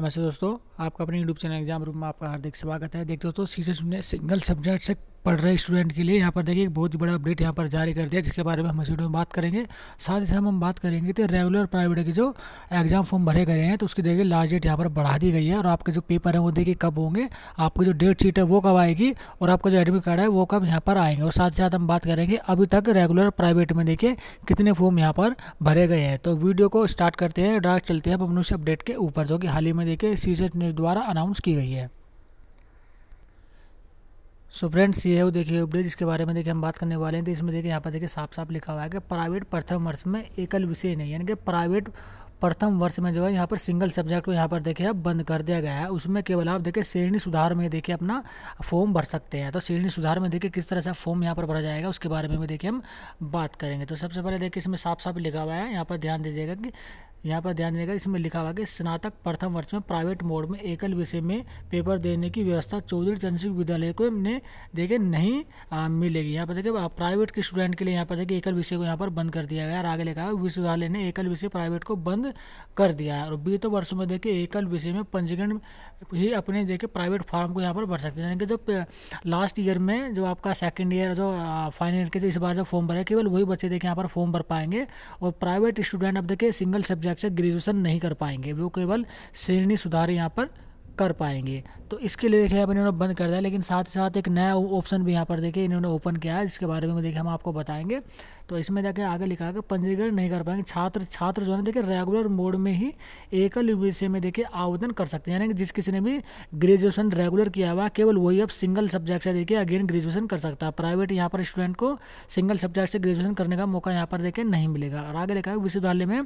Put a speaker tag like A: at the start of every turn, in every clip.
A: नमस्ते दोस्तों आपका अपने यूट्यूब चैनल एग्जाम रूम में आपका हार्दिक स्वागत है देखते दोस्तों सीधे सुनने सिंगल सब्जेक्ट से पढ़ रहे स्टूडेंट के लिए यहाँ पर देखिए बहुत ही बड़ा अपडेट यहाँ पर जारी कर दिया जिसके बारे में हम इस वीडियो में बात करेंगे साथ ही साथ हम बात करेंगे तो रेगुलर प्राइवेट के जो एग्जाम फॉर्म भरे गए हैं तो उसकी देखिए लास्ट डेट यहाँ पर बढ़ा दी गई है और आपके जो पेपर हैं वो देखिए कब होंगे आपकी जो डेट शीट है वो कब आएगी और आपका जो एडमिट कार्ड है वो कब यहाँ पर आएंगे और साथ ही साथ हम बात करेंगे अभी तक रेगुलर प्राइवेट में देखिए कितने फॉर्म यहाँ पर भरे गए हैं तो वीडियो को स्टार्ट करते हैं डायरेक्ट चलते हैं अपनुष्य अपडेट के ऊपर जो कि हाल ही में देखिए सी द्वारा अनाउंस की गई है सो फ्रेंड्स ये है देखिए अपडेट जिसके बारे में देखिए हम बात करने वाले हैं तो इसमें देखिए यहाँ पर देखिए साफ साफ लिखा हुआ है कि प्राइवेट प्रथम वर्ष में एकल विषय नहीं यानी कि प्राइवेट प्रथम वर्ष में जो है यहाँ पर सिंगल सब्जेक्ट को यहाँ पर देखिए अब बंद कर दिया गया है उसमें केवल आप देखिए श्रेणी सुधार में देखिए अपना फॉर्म भर सकते हैं तो श्रेणी सुधार में देखिए किस तरह से फॉर्म यहाँ पर भरा जाएगा उसके बारे में भी देखिए हम बात करेंगे तो सबसे पहले देखिए इसमें साफ साफ लिखा हुआ है यहाँ पर ध्यान दीजिएगा कि यहाँ पर ध्यान देगा इसमें लिखा हुआ कि स्नातक प्रथम वर्ष में प्राइवेट मोड में एकल विषय में पेपर देने की व्यवस्था चौधरी चंद्रसिंह विद्यालय को ने देखे नहीं आ, मिलेगी यहाँ पर देखिए प्राइवेट के स्टूडेंट के लिए यहाँ पर देखिए एकल विषय को यहाँ पर बंद कर दिया गया और आगे लिखा है विश्वविद्यालय ने एकल विषय प्राइवेट को बंद कर दिया है और तो वर्षों में देखिए एकल विषय में पंजीकरण ही अपने देखे प्राइवेट फार्म को यहाँ पर भर सकते हैं यानी कि जो लास्ट ईयर में जो आपका सेकेंड ईयर जो फाइनल ईयर के जो इस बार जो फॉर्म भरा केवल वही बच्चे देखे यहाँ पर फॉर्म भर पाएंगे और प्राइवेट स्टूडेंट अब देखिए सिंगल सब्जेक्ट से ग्रेजुएसन नहीं कर पाएंगे वो केवल श्रेणी सुधार यहाँ पर कर पाएंगे तो इसके लिए देखिए अब इन्होंने बंद कर दिया लेकिन साथ ही साथ एक नया ऑप्शन भी यहाँ पर देखिए इन्होंने ओपन किया है जिसके बारे में देखिए हम आपको बताएंगे तो इसमें जाके आगे लिखा कि पंजीकरण नहीं कर पाएंगे छात्र छात्र जो है देखिए रेगुलर मोड में ही एकल विषय में देखिए आवेदन कर सकते हैं यानी कि जिस किसी ने भी ग्रेजुएशन रेगुलर किया हुआ केवल वही अब सिंगल सब्जेक्ट से देखिए अगेन ग्रेजुएशन कर सकता है प्राइवेट यहाँ पर स्टूडेंट को सिंगल सब्जेक्ट से ग्रेजुएशन करने का मौका यहाँ पर देखिए नहीं मिलेगा और आगे लिखा है विश्वविद्यालय में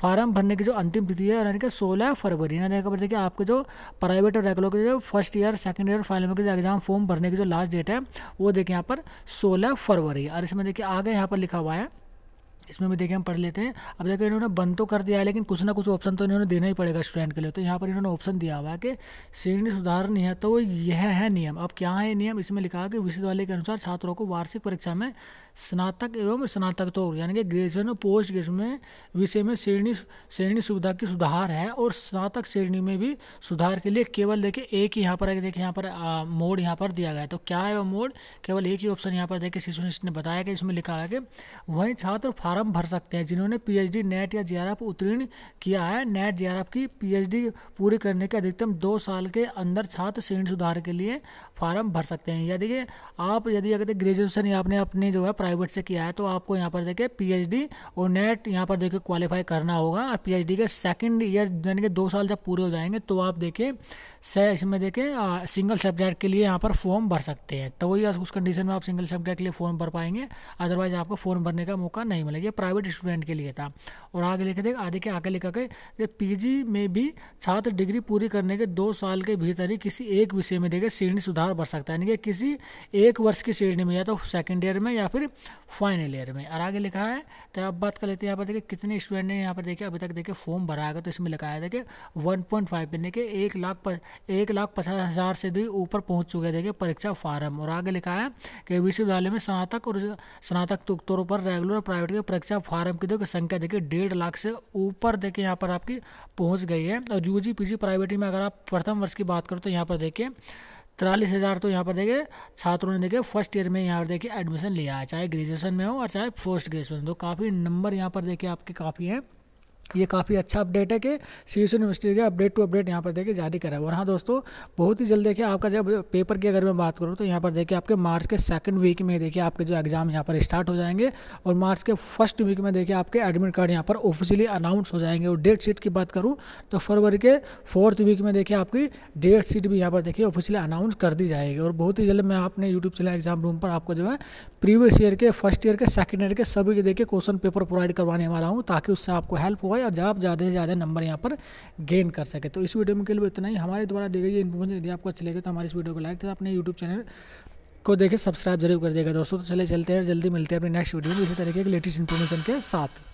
A: फार्म भरने की जो अंतिम तिथि है यानी कि सोलह फरवरी यानी देखिए आपके जो प्राइवेट और रेगुलर के जो first year second year file में एग्जाम फॉर्म भरने की जो लास्ट डेट है वो देखिए यहाँ पर सोलह फरवरी और इसमें देखिए आगे यहाँ पर लिखा हुआ है इसमें भी देखिए हम पढ़ लेते हैं अब देखो इन्होंने बंद तो कर दिया है लेकिन कुछ ना कुछ ऑप्शन तो इन्होंने देना ही पड़ेगा स्टूडेंट के लिए तो यहाँ पर इन्होंने ऑप्शन दिया हुआ है कि श्रेणी सुधार नहीं है तो यह है नियम अब क्या है नियम इसमें लिखा है कि विश्वविद्यालय के अनुसार छात्रों को वार्षिक परीक्षा में स्नातक एवं स्नातकोत्तर यानी कि ग्रेजुएशन और पोस्ट ग्रेजुएशन में विषय में श्रेणी श्रेणी सुविधा की सुधार है और स्नातक श्रेणी में भी सुधार के लिए केवल देखिए एक ही यहाँ पर देखिए यहाँ पर मोड यहाँ पर दिया गया है तो क्या है वह मोड केवल एक ही ऑप्शन यहाँ पर देखिए शिशु ने बताया कि इसमें लिखा है कि वहीं छात्र फार्म भर सकते हैं जिन्होंने पीएचडी नेट या जेआरएफ उत्तीर्ण किया है नेट जेआरएफ की पीएचडी पूरी करने के अधिकतम दो साल के अंदर छात्र श्रेणी सुधार के लिए फार्म भर सकते हैं यदि आप यदि अगर ग्रेजुएशन आपने अपने जो है प्राइवेट से किया है तो आपको यहाँ पर देखिए पीएचडी और नेट यहाँ पर देखिए क्वालिफाई करना होगा और पीएचडी के सेकेंड ईयर यानी कि दो साल जब पूरे हो जाएंगे तो आप देखिए से इसमें देखें सिंगल सब्जेक्ट के लिए यहाँ पर फॉर्म भर सकते हैं तो वही उस कंडीशन में आप सिंगल सब्जेक्ट के लिए फॉर्म भर पाएंगे अदरवाइज आपको फॉर्म भरने का मौका नहीं मिलेगा लिए ये प्राइवेट स्टूडेंट के लिए था और आगे लिखे थे आगे के आगे लिखा के पीजी में भी छात्र डिग्री पूरी करने के दो साल के भीतर ही किसी एक विषय में देखे श्रेणी सुधार बढ़ सकता है यानी कि किसी एक वर्ष की श्रेणी में या तो सेकेंड ईयर में या फिर फाइनल ईयर में और आगे लिखा है तो आप बात कर लेते हैं यहाँ पर देखिए कितने स्टूडेंट ने यहाँ पर देखिए अभी तक देखिए फॉर्म भरा है तो इसमें लिखा है देखिए वन पॉइंट फाइव यानी कि एक लाख एक लाख पचास हज़ार से भी ऊपर पहुँच चुके हैं देखिए परीक्षा फार्म और आगे लिखा है कि विश्वविद्यालय में स्नातक और स्नातक तौर पर रेगुलर प्राइवेट के परीक्षा फार्म की देखो संख्या देखिए डेढ़ लाख से ऊपर देखिए यहाँ पर आपकी पहुँच गई है और यू जी प्राइवेट में अगर आप प्रथम वर्ष की बात करो तो यहाँ पर देखिए तिरालीस हज़ार तो यहाँ पर देखिए छात्रों ने देखिए फर्स्ट ईयर में यहाँ पर देखिए एडमिशन लिया है चाहे ग्रेजुएशन में हो और चाहे पोस्ट ग्रेजुएशन तो काफ़ी नंबर यहाँ पर देखिए आपके काफ़ी हैं ये काफ़ी अच्छा अपडेट है कि सी एस यूनिवर्सिटी के अपडेट टू अपडेट यहाँ पर देखिए जारी करा है और हाँ दोस्तों बहुत ही जल्द देखिए आपका जब पेपर की अगर मैं बात करूँ तो यहाँ पर देखिए आपके मार्च के सेकंड वीक में देखिए आपके जो एग्ज़ाम यहाँ पर स्टार्ट हो जाएंगे और मार्च के फर्स्ट वीक में देखिए आपके एडमिट कार्ड यहाँ पर ऑफिशियली अनाउंस हो जाएंगे और डेट शीट की बात करूँ तो फरवरी के फोर्थ वीक में देखिए आपकी डेट शीट भी यहाँ पर देखिए ऑफिशियली अनाउंस कर दी जाएगी और बहुत ही जल्द मैं अपने यूट्यूब चैनल एग्जाम रूम पर आपको जो है प्रीवियस ईयर के फर्स्ट ईयर के सेकेंड ईयर के सभी के देखिए क्वेश्चन पेपर प्रोवाइड करवाने वाला हूँ ताकि उससे आपको हेल्प हो पाए और आप ज़्यादा से ज़्यादा नंबर यहाँ पर गेन कर सके तो इस वीडियो में के लिए इतना ही हमारे द्वारा दी गई इन्फॉर्मेशन यदि आपको अच्छी लगे तो हमारे इस वीडियो को लाइक तथा अपने यूट्यूब चैनल को देखे सब्सक्राइब जरूर कर देगा दोस्तों तो चले चलते हैं जल्दी मिलते हैं अपने नेक्स्ट वीडियो में इसी तरीके की लेटेस्ट इन्फॉर्मेशन के साथ